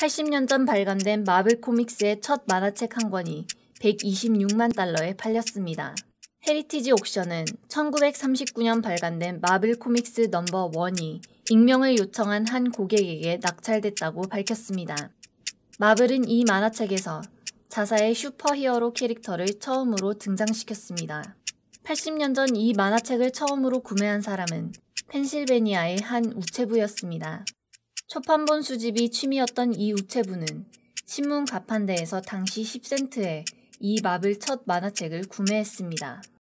80년 전 발간된 마블 코믹스의 첫 만화책 한 권이 126만 달러에 팔렸습니다. 헤리티지 옥션은 1939년 발간된 마블 코믹스 넘버 1이 익명을 요청한 한 고객에게 낙찰됐다고 밝혔습니다. 마블은 이 만화책에서 자사의 슈퍼히어로 캐릭터를 처음으로 등장시켰습니다. 80년 전 이 만화책을 처음으로 구매한 사람은 펜실베니아의 한 우체부였습니다. 초판본 수집이 취미였던 이 우체부는 신문 가판대에서 당시 10센트에 이 마블 첫 만화책을 구매했습니다.